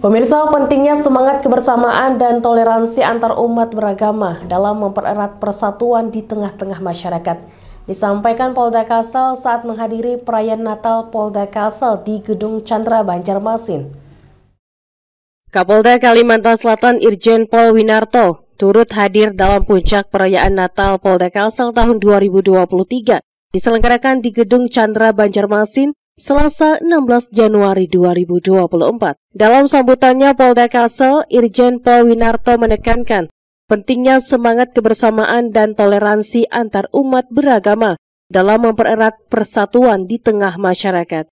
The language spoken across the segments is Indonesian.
Pemirsa, pentingnya semangat kebersamaan dan toleransi antar umat beragama dalam mempererat persatuan di tengah-tengah masyarakat. Disampaikan Polda Kalsel saat menghadiri perayaan Natal Polda Kalsel di Gedung Chandra Banjarmasin. Kapolda Kalimantan Selatan Irjen Pol Winarto turut hadir dalam puncak perayaan Natal Polda Kalsel tahun 2023 diselenggarakan di Gedung Chandra Banjarmasin Selasa 16 Januari 2024. Dalam sambutannya Polda Kalsel, Irjen Pol Winarto menekankan pentingnya semangat kebersamaan dan toleransi antar umat beragama dalam mempererat persatuan di tengah masyarakat.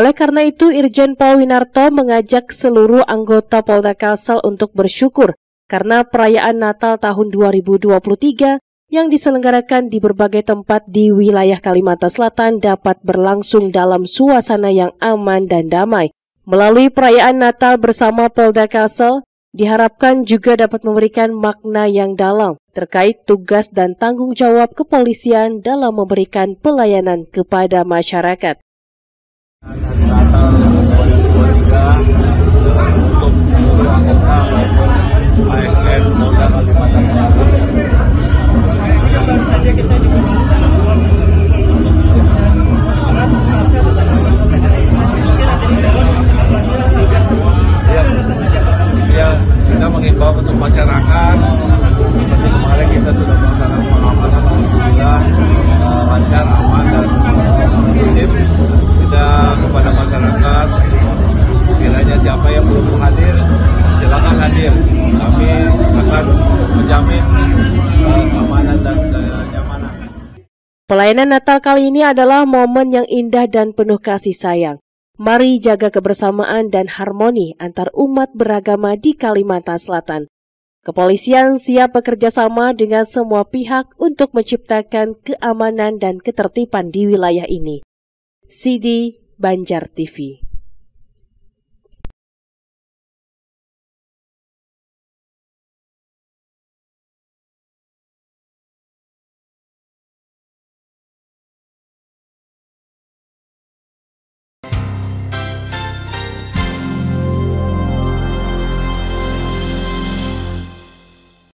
Oleh karena itu, Irjen Pol Winarto mengajak seluruh anggota Polda Kalsel untuk bersyukur karena perayaan Natal tahun 2023 yang diselenggarakan di berbagai tempat di wilayah Kalimantan Selatan dapat berlangsung dalam suasana yang aman dan damai. Melalui perayaan Natal bersama Polda Kalsel, diharapkan juga dapat memberikan makna yang dalam terkait tugas dan tanggung jawab kepolisian dalam memberikan pelayanan kepada masyarakat. Natal hadir, silakan hadir. Kami akan menjamin keamanan dan keamanan. Pelayanan Natal kali ini adalah momen yang indah dan penuh kasih sayang. Mari jaga kebersamaan dan harmoni antar umat beragama di Kalimantan Selatan. Kepolisian siap bekerja sama dengan semua pihak untuk menciptakan keamanan dan ketertiban di wilayah ini. Sidi Banjar TV